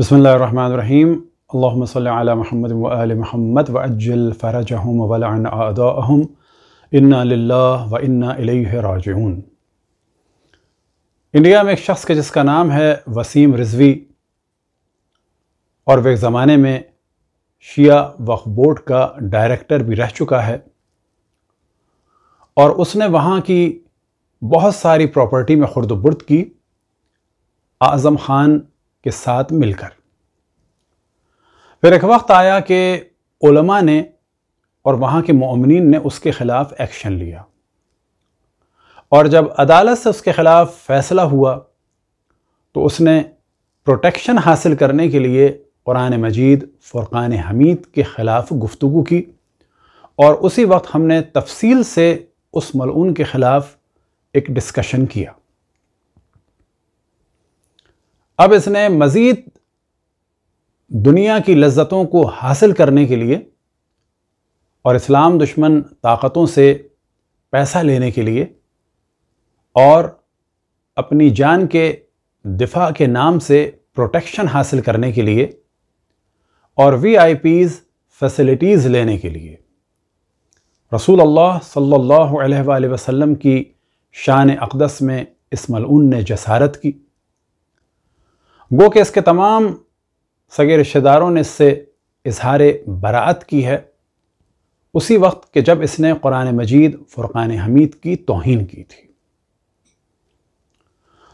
बसमीम अल्लाम महमद वल महमद वज्जल फ़रजहम वलन आदाहम इन्ना व इन्ना राज इंडिया में एक शख्स के जिसका नाम है वसीम रिजवी और वे एक ज़माने में शिया वक् बोर्ड का डायरेक्टर भी रह चुका है और उसने वहाँ की बहुत सारी प्रॉपर्टी में खुर्द बुर्द की आज़म ख़ान के साथ मिलकर फिर एक वक्त आया कि ओलमा ने और वहाँ के ममिन ने उसके ख़िलाफ़ एक्शन लिया और जब अदालत से उसके ख़िलाफ़ फ़ैसला हुआ तो उसने प्रोटेक्शन हासिल करने के लिए कुरान मजीद फ़ुरान हमीद के ख़िलाफ़ गुफ्तु की और उसी वक्त हमने तफसील से उस मलून के ख़िलाफ़ एक डिस्कशन किया अब इसने मज़ीद दुनिया की लज्जतों को हासिल करने के लिए और इस्लाम दुश्मन ताकतों से पैसा लेने के लिए और अपनी जान के दिफा के नाम से प्रोटेक्शन हासिल करने के लिए और वी आई पीज़ फैसिलिटीज़ लेने के लिए रसूल अल्लाह सल्लल्लाहु अलैहि वसल्लम की शान अकदस में इस मलून ने जसारत की गो के इसके तमाम सगे रिश्तेदारों ने इससे इजहार बरात की है उसी वक्त के जब इसने कुरान मजीद फ़ुरक़ान हमीद की तोहन की थी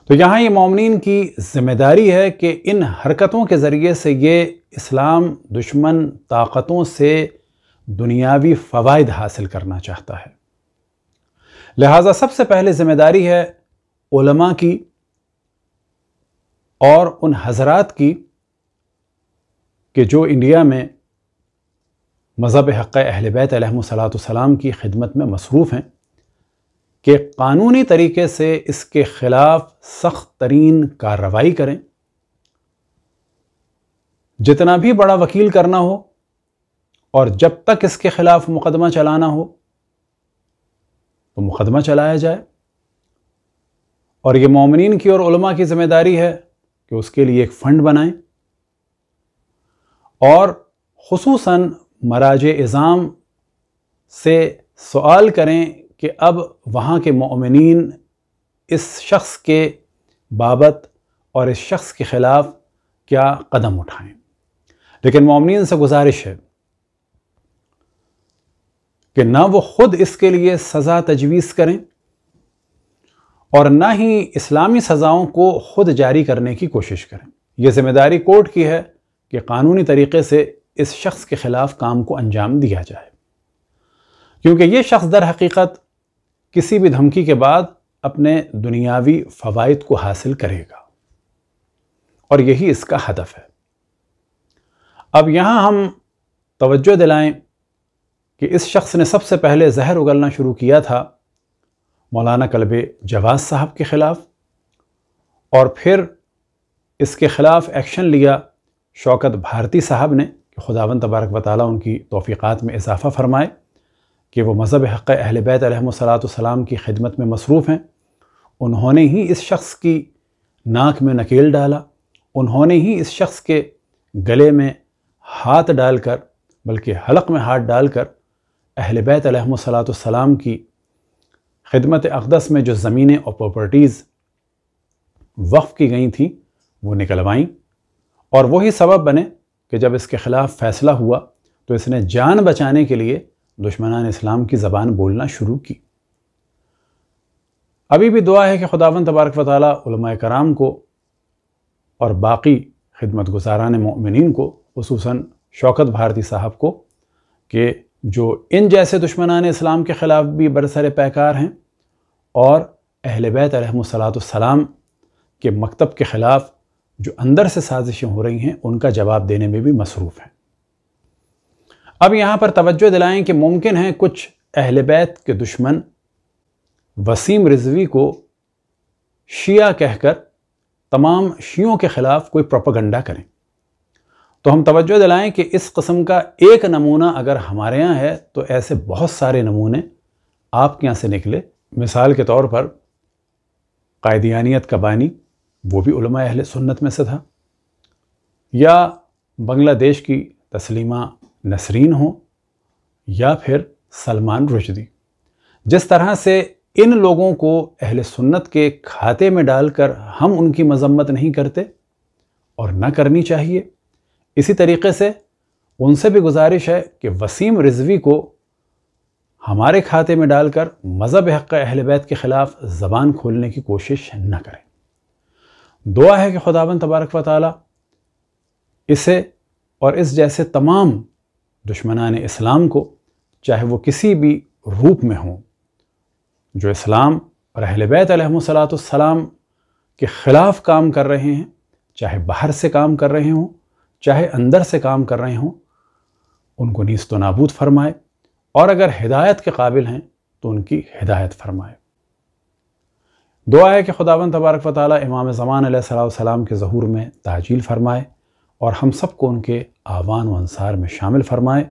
तो यहाँ ये ममिन की जिम्मेदारी है कि इन हरकतों के ज़रिए से ये इस्लाम दुश्मन ताकतों से दुनियावी फ़वाद हासिल करना चाहता है लिहाजा सबसे पहले ज़िम्मेदारी है की और उन हजरात की कि जो इंडिया में मज़हब हक़ अहल बैत सलाम की खिदमत में मसरूफ़ हैं कि कानूनी तरीके से इसके ख़िलाफ़ सख्त तरीन कार्रवाई करें जितना भी बड़ा वकील करना हो और जब तक इसके ख़िलाफ़ मुकदमा चलाना हो तो मुकदमा चलाया जाए और ये ममिन की और की ज़िम्मेदारी है कि उसके लिए एक फ़ंड बनाएं और खसूस मराज इज़ाम से सवाल करें कि अब वहाँ के ममिन इस शख्स के बाबत और इस शख्स के ख़िलाफ़ क्या कदम उठाएं लेकिन ममिन से गुजारिश है कि ना वो ख़ुद इसके लिए सज़ा तजवीज़ करें और ना ही इस्लामी सज़ाओं को खुद जारी करने की कोशिश करें यह जिम्मेदारी कोर्ट की है कि कानूनी तरीके से इस शख्स के ख़िलाफ़ काम को अंजाम दिया जाए क्योंकि ये शख्स दर हकीकत किसी भी धमकी के बाद अपने दुनियावी फ़वाद को हासिल करेगा और यही इसका हदफ है अब यहाँ हम तवज्जो दिलाएं कि इस शख्स ने सबसे पहले जहर उगलना शुरू किया था मौलाना कलब जवाज साहब के ख़िलाफ़ और फिर इसके ख़िलाफ़ एक्शन लिया शौकत भारती साहब ने कि खुदावन तबारक वाली उनकी तोफ़ीक़ात में इजाफ़ा फरमाए कि वो मज़हब हक़ अहल बैतम की खिदमत में मसरूफ़ हैं उन्होंने ही इस शख्स की नाक में नकेल डाला उन्होंने ही इस शख्स के गले में हाथ डालकर बल्कि हलक में हाथ डालकर अहल बैतम की खदमत अकदस में जो ज़मीनें और प्रॉपर्टीज़ वक्फ़ की गई थी वो निकलवाईं और वही सबब बने कि जब इसके ख़िलाफ़ फ़ैसला हुआ तो इसने जान बचाने के लिए दुश्मनान इस्लाम की ज़बान बोलना शुरू की अभी भी दुआ है कि खुदावन तबारक वाली कराम को और बाकी खिदमत गुजारान मोमिन को खसूस शौकत भारती साहब को कि जो इन जैसे दुश्मनान इस्लाम के ख़िलाफ़ भी बरसर पैकार हैं और अहल बैत के मकतब के ख़िलाफ़ जो अंदर से साजिशें हो रही हैं उनका जवाब देने में भी मसरूफ़ हैं अब यहाँ पर तवज्जो दिलाएं कि मुमकिन है कुछ अहल बैत के दुश्मन वसीम रिजवी को शिया कहकर तमाम शियों के ख़िलाफ़ कोई प्रोपागंडा करें तो हम तवज्जो दिलाएं कि इस कस्म का एक नमूना अगर हमारे यहाँ है तो ऐसे बहुत सारे नमूने आपके यहाँ से निकले मिसाल के तौर पर कायदियानियत का बानी वो भी उलमा अहल सुन्नत में से था या बांग्लादेश की तस्लीमा नसरीन हो या फिर सलमान रुशदी जिस तरह से इन लोगों को अहल सुन्नत के खाते में डालकर हम उनकी मजम्मत नहीं करते और ना करनी चाहिए इसी तरीके से उनसे भी गुजारिश है कि वसीम रिजवी को हमारे खाते में डालकर मज़हब हक़ अहल बैत के ख़िलाफ़ ज़बान खोलने की कोशिश न करें दुआ है कि खुदाबंद तबारक व ताली इसे और इस जैसे तमाम दुश्मनान इस्लाम को चाहे वो किसी भी रूप में हों जो इस्लाम और अहल बैत सलाम के ख़िलाफ़ काम कर रहे हैं चाहे बाहर से काम कर रहे हों चाहे अंदर से काम कर रहे हों उनको नीस्त तो नाबूद फरमाए और अगर हिदायत के काबिल हैं तो उनकी हिदायत फरमाए दुआ है कि खुदावन तबारक वाली इमाम ज़मान सलाम के ज़हूर में ताजील फरमाए और हम सबको उनके आवान व अनसार में शामिल फरमाए